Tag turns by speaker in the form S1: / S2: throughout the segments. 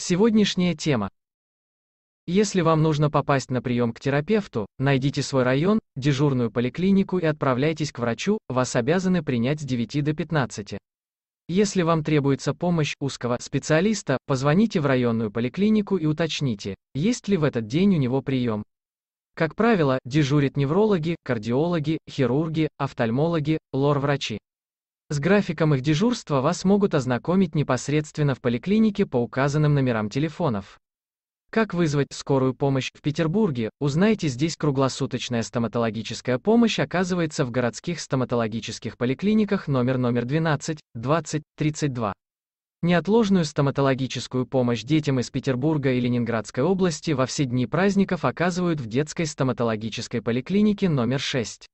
S1: Сегодняшняя тема. Если вам нужно попасть на прием к терапевту, найдите свой район, дежурную поликлинику и отправляйтесь к врачу, вас обязаны принять с 9 до 15. Если вам требуется помощь узкого специалиста, позвоните в районную поликлинику и уточните, есть ли в этот день у него прием. Как правило, дежурят неврологи, кардиологи, хирурги, офтальмологи, лор-врачи. С графиком их дежурства вас могут ознакомить непосредственно в поликлинике по указанным номерам телефонов. Как вызвать скорую помощь в Петербурге, узнайте здесь круглосуточная стоматологическая помощь оказывается в городских стоматологических поликлиниках номер номер 12, 20, 32. Неотложную стоматологическую помощь детям из Петербурга и Ленинградской области во все дни праздников оказывают в детской стоматологической поликлинике номер 6.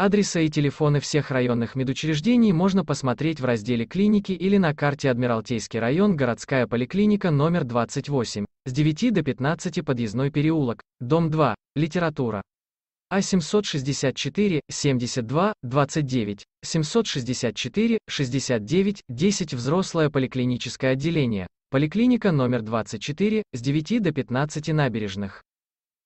S1: Адреса и телефоны всех районных медучреждений можно посмотреть в разделе «Клиники» или на карте Адмиралтейский район городская поликлиника номер 28, с 9 до 15 подъездной переулок, дом 2, литература. А764, 72, 29, 764, 69, 10 взрослое поликлиническое отделение, поликлиника номер 24, с 9 до 15 набережных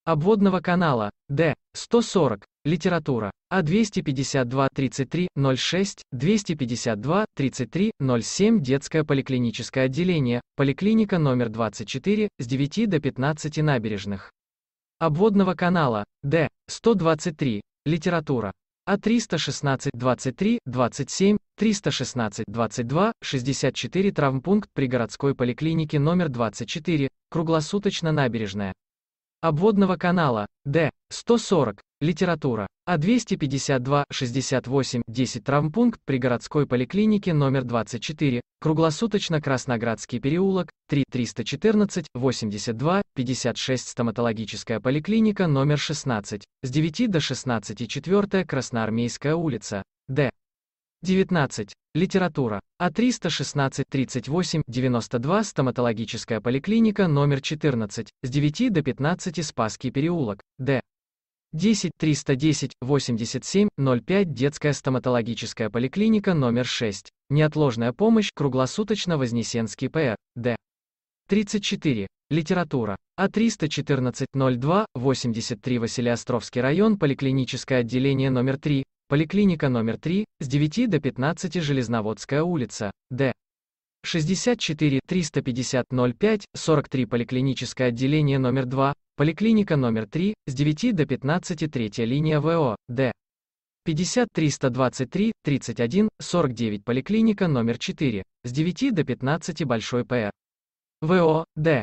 S1: обводного канала Д 140 литература А 252 33 06 252 33 07 детское поликлиническое отделение поликлиника номер 24 с 9 до 15 набережных обводного канала Д 123 литература А 316 23 27 316 22 64 травмпункт при городской поликлинике номер 24 круглосуточно набережная обводного канала, Д, 140, литература, А252-68-10 травмпункт при городской поликлинике номер 24, круглосуточно Красноградский переулок, 3-314-82-56 стоматологическая поликлиника номер 16, с 9 до 16 4 Красноармейская улица, Д. 19. Литература. А316-38-92 стоматологическая поликлиника номер 14, с 9 до 15 Спасский переулок, Д. 10-310-87-05 детская стоматологическая поликлиника номер 6, неотложная помощь, круглосуточно Вознесенский ПР, Д. 34. Литература. А314-02-83 Василиостровский район, поликлиническое отделение номер 3, Поликлиника номер 3, с 9 до 15 Железноводская улица, Д. 64 350 05 43 Поликлиническое отделение номер 2, Поликлиника номер 3, с 9 до 15 третья линия ВО, Д. 50 323 31 49 Поликлиника номер 4, с 9 до 15 Большой П. ВО, Д.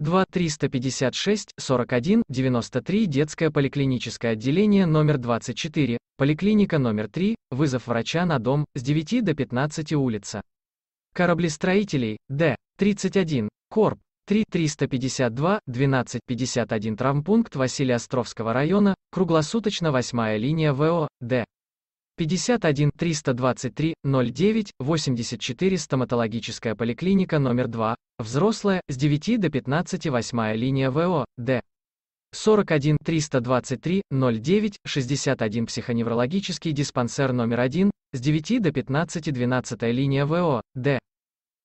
S1: 2 356 41 93 детское поликлиническое отделение номер 24, поликлиника номер 3, вызов врача на дом с 9 до 15 улица. Кораблестроителей Д 31, Корп 3 352 12 51 травмпункт Василия Островского района, круглосуточно 8 линия ВО Д 51 323 09 84 стоматологическая поликлиника номер 2, взрослая, с 9 до 15 8 линия ВО, Д. 41 323 09 61 психоневрологический диспансер номер 1, с 9 до 15 12 линия ВО, Д.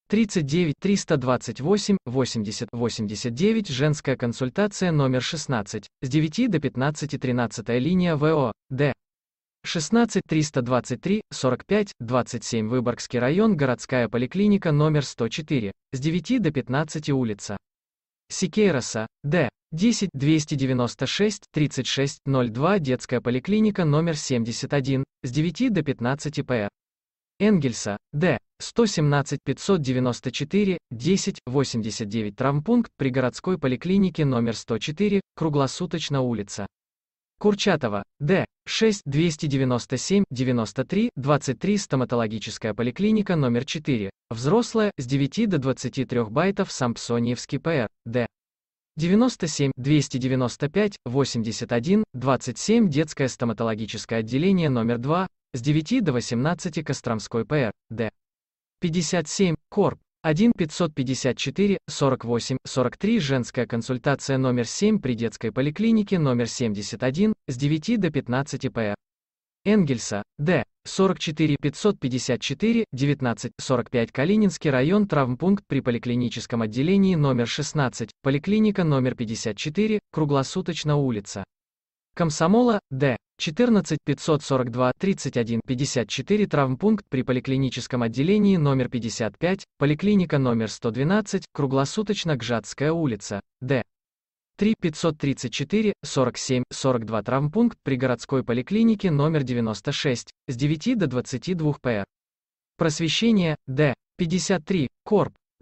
S1: 39 328 80 89 женская консультация номер 16, с 9 до 15 13 линия ВО, Д. 16 323 45 27 Выборгский район городская поликлиника номер 104 с 9 до 15 улица Сикейроса Д 10 296 36 02 детская поликлиника номер 71 с 9 до 15 п. Энгельса Д 117 594 10 89 травмпункт при городской поликлинике номер 104 круглосуточно улица Курчатова, Д. 6 297 93 23 стоматологическая поликлиника номер 4, взрослая, с 9 до 23 байтов Сампсониевский ПР, Д. 97 295 81 27 детское стоматологическое отделение номер 2, с 9 до 18 Костромской ПР, Д. 57, Корп. 1 554 48 43 женская консультация номер 7 при детской поликлинике номер 71 с 9 до 15 п. Энгельса, Д. 44 554 19 45 Калининский район травмпункт при поликлиническом отделении номер 16, поликлиника номер 54, круглосуточно улица. Комсомола, Д. 14 542 31 54 травмпункт при поликлиническом отделении номер 55, поликлиника номер 112, круглосуточно Гжатская улица, Д. 3 534 47 42 травмпункт при городской поликлинике номер 96, с 9 до 22 пр. Просвещение, Д. 53, Корп.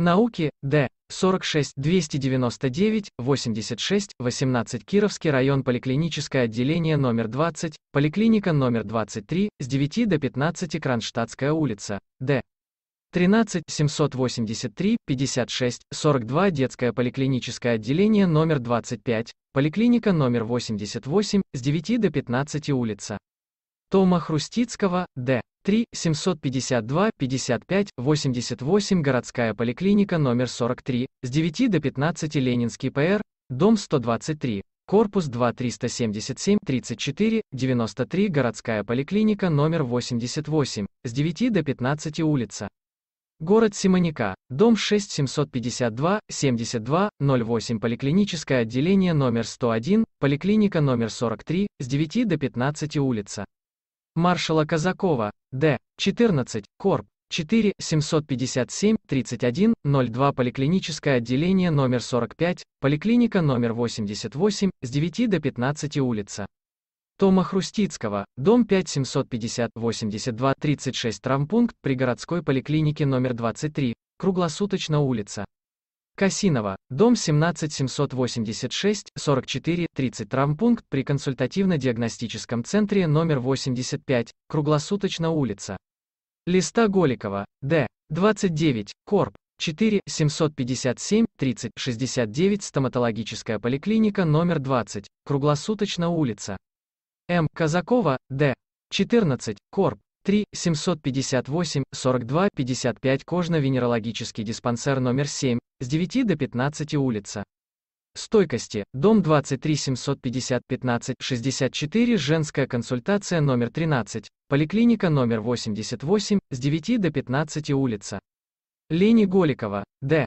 S1: Науки, Д. 46 299 86 18 Кировский район поликлиническое отделение номер 20, поликлиника номер 23, с 9 до 15 Кронштадтская улица, Д. 13 783 56 42 детское поликлиническое отделение номер 25, поликлиника номер 88, с 9 до 15 улица. Тома Хрустицкого, Д. 3 752 55 88 городская поликлиника номер 43, с 9 до 15 Ленинский ПР, дом 123, корпус 2 377 34 93 городская поликлиника номер 88, с 9 до 15 улица. Город Симоника, дом 6 752 72 08 поликлиническое отделение номер 101, поликлиника номер 43, с 9 до 15 улица маршала Казакова, Д. 14, Корп. 4, 757, 31, 02 Поликлиническое отделение номер 45, Поликлиника номер 88, с 9 до 15 улица. Тома Хрустицкого, дом 5 750 82 36 травмпункт при городской поликлинике номер 23, круглосуточно улица. Касинова, дом 17786, 44, 30 травмпункт при консультативно-диагностическом центре номер 85, круглосуточно улица. Листа Голикова, Д. 29, Корп. 4, 757, 30, 69, стоматологическая поликлиника номер 20, круглосуточно улица. М. Казакова, Д. 14, Корп. 3 758 42 55 кожно-венерологический диспансер номер 7 с 9 до 15 улица. Стойкости. Дом 23 750 15 64. Женская консультация номер 13. Поликлиника номер 88 с 9 до 15 улица. Лени Голикова. Д.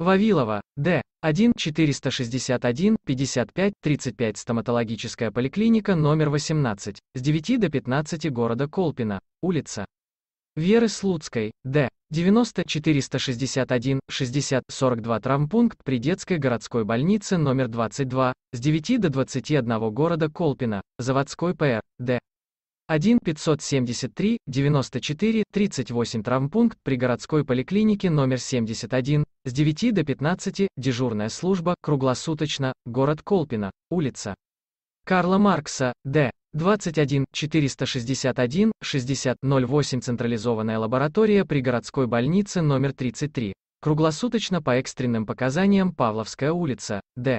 S1: Вавилова, Д. 1 461 55 35 Стоматологическая поликлиника номер 18, с 9 до 15 города Колпина, улица. Веры Слуцкой, Д. 90 461 60 42 Травмпункт при детской городской больнице номер 22, с 9 до 21 города Колпина, заводской ПР, Д. 1 573 94 38 травмпункт при городской поликлинике номер 71 с 9 до 15, дежурная служба, круглосуточно, город Колпино, улица. Карла Маркса, Д. 21 461 60 08 Централизованная лаборатория при городской больнице номер 33. Круглосуточно по экстренным показаниям Павловская улица, Д.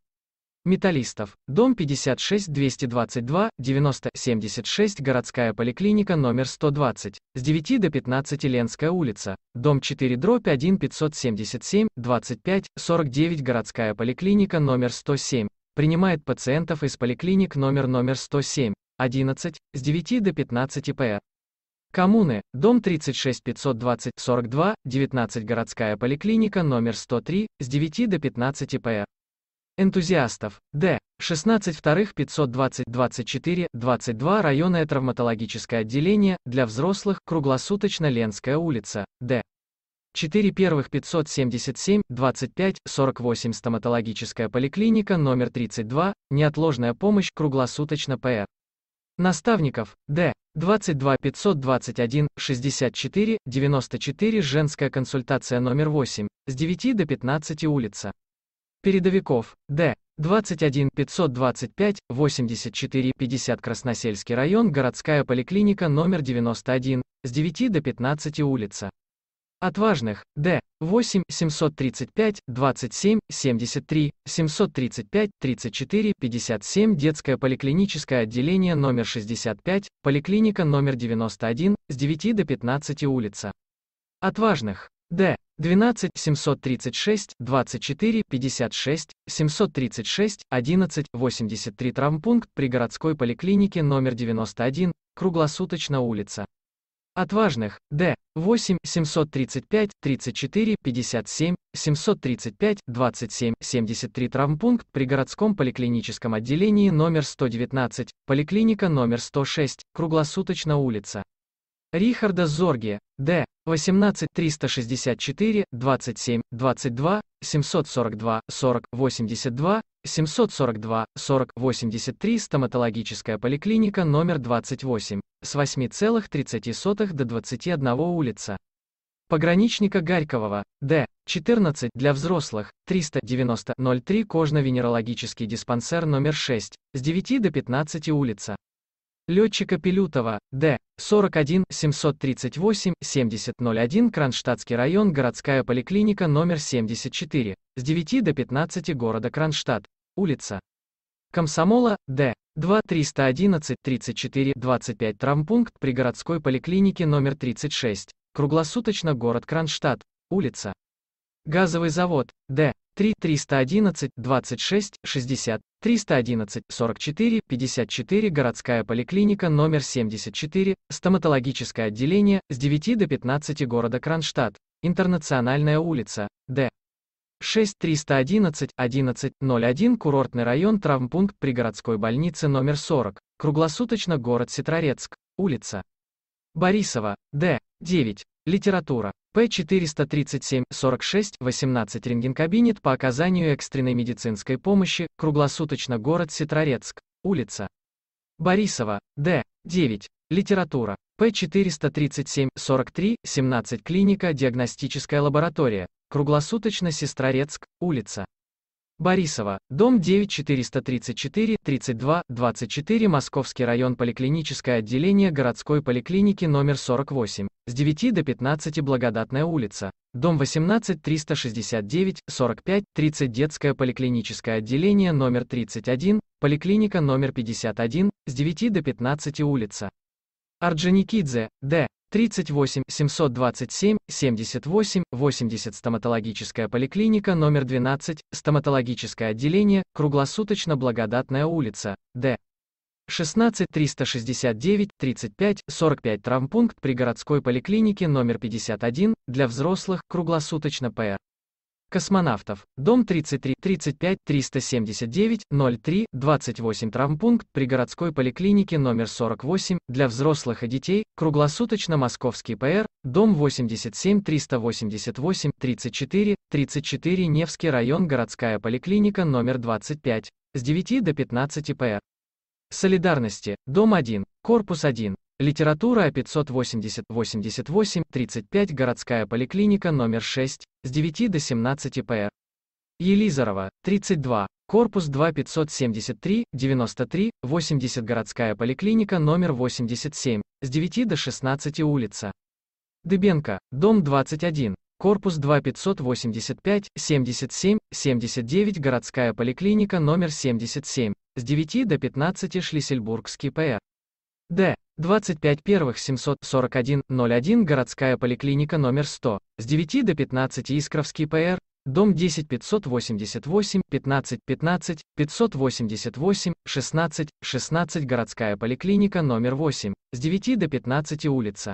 S1: Металлистов, дом 56 222 90 76 городская поликлиника номер 120, с 9 до 15 Ленская улица, дом 4 дробь 1 577 25 49 городская поликлиника номер 107, принимает пациентов из поликлиник номер номер 107, 11, с 9 до 15 п. Коммуны, дом 36 520 42 19 городская поликлиника номер 103, с 9 до 15 п энтузиастов, Д. 16 вторых 520 24 22 районное травматологическое отделение, для взрослых, круглосуточно Ленская улица, Д. 4 первых 577 25 48 стоматологическая поликлиника номер 32, неотложная помощь, круглосуточно ПР. Наставников, Д. 22 521 64 94 женская консультация номер 8, с 9 до 15 улица передовиков, Д. 21 525 84 50 Красносельский район, городская поликлиника номер 91, с 9 до 15 улица. Отважных, Д. 8 735 27 73 735 34 57 Детское поликлиническое отделение номер 65, поликлиника номер 91, с 9 до 15 улица. Отважных, Д. 12 736 24 56 736 11 83 травмпункт при городской поликлинике номер 91, круглосуточно улица. Отважных, Д. 8 735 34 57 735 27 73 травмпункт при городском поликлиническом отделении номер 119, поликлиника номер 106, круглосуточно улица. Рихарда Зорге, Д. 18 364 27 22 742 40 82 742 40 83 стоматологическая поликлиника номер 28 с 8,30 до 21 улица. Пограничника Гарькового, Д. 14 для взрослых, 390-03 кожно-венерологический диспансер номер 6 с 9 до 15 улица. Летчика Пилютова, Д. 41 738 7001 Кронштадтский район Городская поликлиника номер 74, с 9 до 15 города Кронштадт, улица. Комсомола, Д. 2 311 34 25 травмпункт при городской поликлинике номер 36, круглосуточно город Кронштадт, улица. Газовый завод, Д. 3 311 26 60 311 44 54 городская поликлиника номер 74, стоматологическое отделение с 9 до 15 города Кронштадт, Интернациональная улица, Д. 6 311 11 01 курортный район травмпункт при городской больнице номер 40, круглосуточно город Сетрорецк, улица Борисова, Д. 9. Литература. П-437-46-18 рентгенкабинет по оказанию экстренной медицинской помощи, круглосуточно город Ситрорецк, улица. Борисова, Д. 9. Литература. П-437-43-17 клиника, диагностическая лаборатория, круглосуточно Сестрорецк, улица. Борисова, дом 9 434 32 24 Московский район поликлиническое отделение городской поликлиники номер 48, с 9 до 15 Благодатная улица, дом 18 369 45 30 Детское поликлиническое отделение номер 31, поликлиника номер 51, с 9 до 15 улица. Орджоникидзе, Д. 38 727 78 80 стоматологическая поликлиника номер 12, стоматологическое отделение, круглосуточно Благодатная улица, Д. 16 369 35 45 травмпункт при городской поликлинике номер 51 для взрослых круглосуточно П. Космонавтов, дом 33, 35, 379, 03, 28 травмпункт при городской поликлинике номер 48, для взрослых и детей, круглосуточно Московский ПР, дом 87, 388, 34, 34 Невский район городская поликлиника номер 25, с 9 до 15 ПР. Солидарности, дом 1, корпус 1, Литература 580-88-35 городская поликлиника номер 6, с 9 до 17 пр. Елизарова, 32, корпус 2 573, 93, 80 городская поликлиника номер 87, с 9 до 16 улица. Дыбенко, дом 21, корпус 2 585, 77, 79 городская поликлиника номер 77, с 9 до 15 Шлиссельбургский ПР. Д. 25 первых 741 01 городская поликлиника номер 100, с 9 до 15 Искровский ПР, дом 10 588 15 15 588 16 16 городская поликлиника номер 8, с 9 до 15 улица.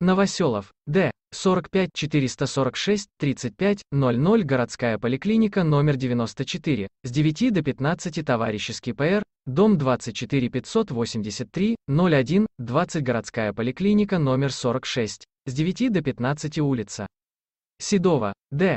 S1: Новоселов, Д. 45 446 35 00 городская поликлиника номер 94, с 9 до 15 товарищеский ПР, Дом 24 583, 01, 20 городская поликлиника номер 46, с 9 до 15 улица. Седова, Д.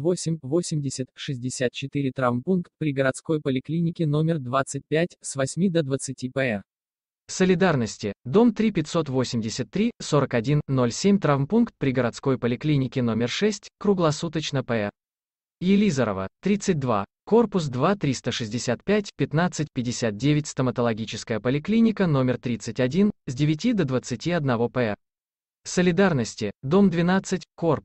S2: 88 80 64 травмпункт
S1: при городской поликлинике номер 25 с 8 до 20 пм. Солидарности. Дом 3583, 41, 07 травмпункт при городской поликлинике номер 6, круглосуточно П. Елизарова, 32, корпус 2 365 15 59 стоматологическая поликлиника номер 31, с 9 до 21 П. Солидарности, дом 12, корп.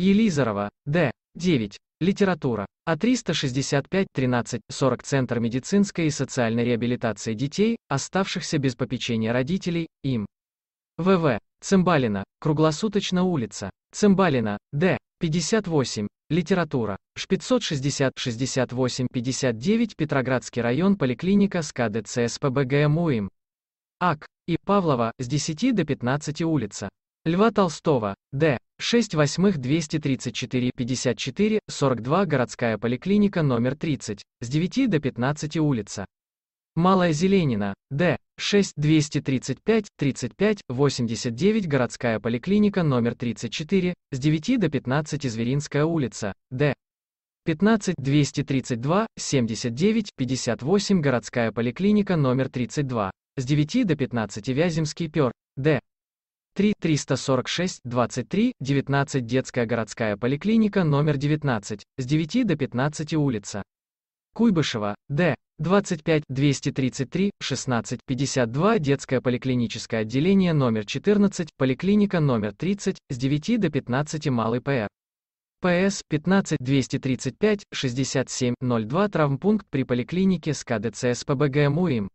S1: Елизарова, Д. 9. Литература. А 365-13-40 Центр медицинской и социальной реабилитации детей, оставшихся без попечения родителей, им. ВВ. Цымбалина. Круглосуточно улица. Цымбалина. Д. 58. Литература. Ш560 68 59 Петроградский район поликлиника СКДЦ им. АК. И. Павлова, с 10 до 15 улица. Льва Толстого, Д. 6 восьмых 234 54 42 городская поликлиника номер 30, с 9 до 15 улица. Малая Зеленина, Д. 6 235 35 89 городская поликлиника номер 34, с 9 до 15 Зверинская улица, Д. 15 232 79 58 городская поликлиника номер 32, с 9 до 15 Вяземский пер, Д. 3 346 23 19 детская городская поликлиника номер 19 с 9 до 15 улица. Куйбышева, Д. 25 233 16 52 детское поликлиническое отделение номер 14, поликлиника номер 30 с 9 до 15 малый ПР. ПС 15 235 67 02 травмпункт при поликлинике СКДЦ СПБГ МУИМ.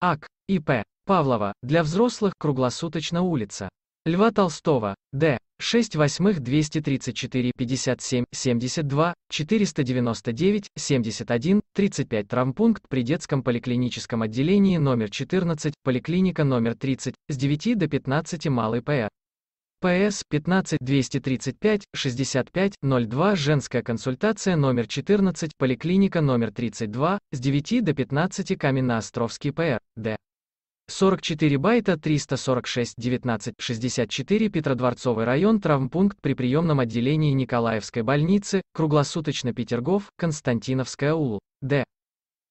S1: АК, ИП Павлова, для взрослых, круглосуточно улица. Льва Толстого, Д. 6 восьмых 234 57 72 499 71 35 травмпункт при детском поликлиническом отделении номер 14, поликлиника номер 30, с 9 до 15 малый ПР. ПС 15 235 65 02 женская консультация номер 14, поликлиника номер 32, с 9 до 15 Каменноостровский ПР, Д. 44 байта 346 19 64 Петродворцовый район травмпункт при приемном отделении Николаевской больницы, круглосуточно Петергоф, Константиновская УЛ. Д.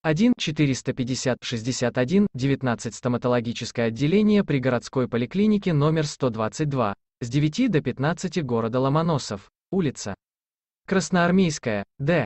S1: 1 450 61 19 стоматологическое отделение при городской поликлинике номер 122 с 9 до 15 города Ломоносов, улица Красноармейская, Д.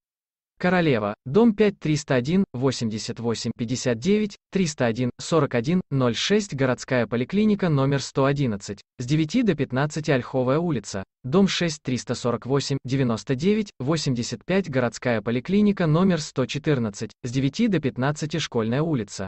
S1: Королева, дом 5 301 88 59, 301, 41, 06, городская поликлиника номер 111, с 9 до 15 Ольховая улица, дом 6 348, 99, 85, городская поликлиника номер 114, с 9 до 15 Школьная улица.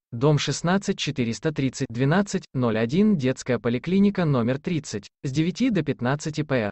S1: дом 16 430 12 01 детская поликлиника номер 30 с 9 до 15 п.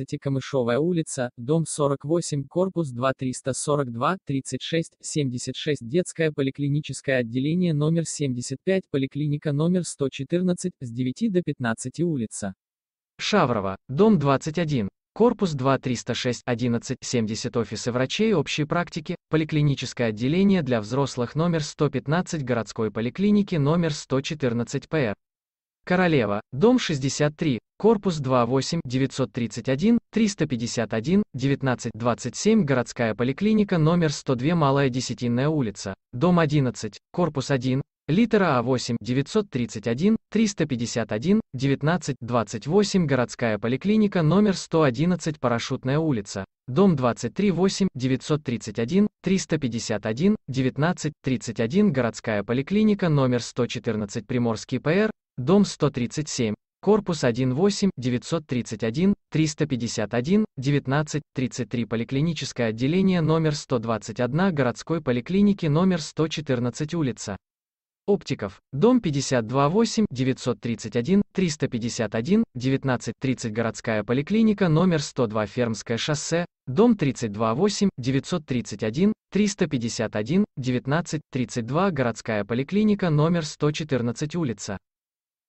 S2: 12, Камышовая улица, дом 48, корпус 2 342, 36, 76, детское поликлиническое отделение номер 75, поликлиника
S1: номер 114, с 9 до 15 улица. Шаврова, дом 21. Корпус 2306-11-70 офисы врачей общей практики, поликлиническое отделение для взрослых номер 115 городской поликлиники номер 114 ПР. Королева, дом 63, корпус 28, 931, 351, 1927, городская поликлиника номер 102, Малая Десятинная улица, дом 11, корпус 1, литера А8, 931, 351, 1928, городская поликлиника номер 111, Парашютная улица, дом 23, 8, 931, 351, 1931, городская поликлиника номер 114, Приморский ПР, дом 137, корпус 18-931, 351, 19, 33 поликлиническое отделение номер 121 городской поликлиники номер 114 улица. Оптиков, дом 528, 931, 351, 19, 30 городская поликлиника номер 102 Фермское шоссе, дом 328, 931, 351, 19, 32 городская поликлиника номер 114 улица.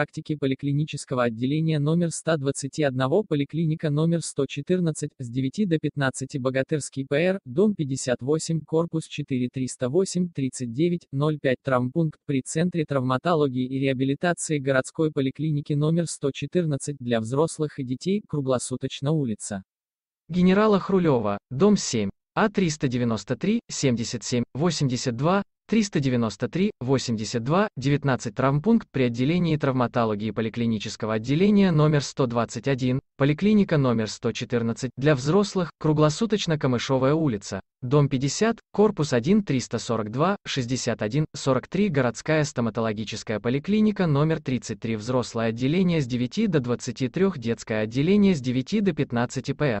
S2: практики поликлинического отделения номер 121, поликлиника номер 114, с 9 до 15 Богатырский ПР, дом 58, корпус 4308-39-05 травмпункт при Центре травматологии и реабилитации городской поликлиники номер 114 для взрослых и детей, круглосуточно
S1: улица. Генерала Хрулева, дом 7, А393, 77, 82, 393, 82, 19 травмпункт при отделении травматологии поликлинического отделения номер 121, поликлиника номер 114 для взрослых, круглосуточно Камышовая улица, дом 50, корпус 1 342, 61, 43 городская стоматологическая поликлиника номер 33 взрослое отделение с 9 до 23 детское отделение с 9 до 15 п.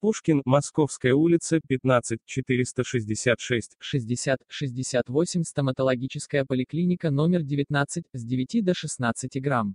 S2: Пушкин, Московская улица, 15, 466, 60, 68, стоматологическая поликлиника номер 19, с 9 до 16 грамм.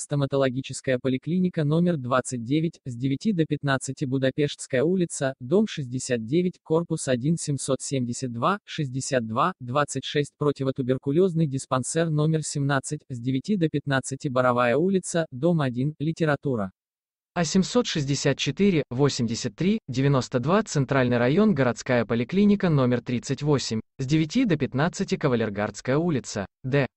S2: стоматологическая поликлиника номер 29, с 9 до 15 Будапештская улица, дом 69, корпус 1 772, 62, 26 противотуберкулезный диспансер номер 17, с 9 до 15 Боровая улица,
S1: дом 1, литература. А 764, 83, 92 Центральный район городская поликлиника номер 38, с 9 до 15 Кавалергардская улица, Д.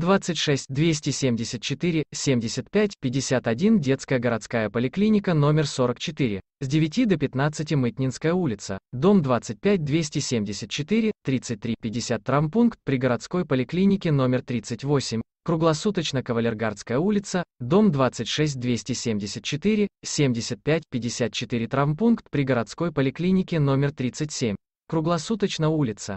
S1: 26 274 75 51 детская городская поликлиника номер 44, с 9 до 15 Мытнинская улица, дом 25 274 33 50 трампункт при городской поликлинике номер 38, круглосуточно Кавалергардская улица, дом 26 274 75 54 трампункт при городской поликлинике номер 37, круглосуточно улица.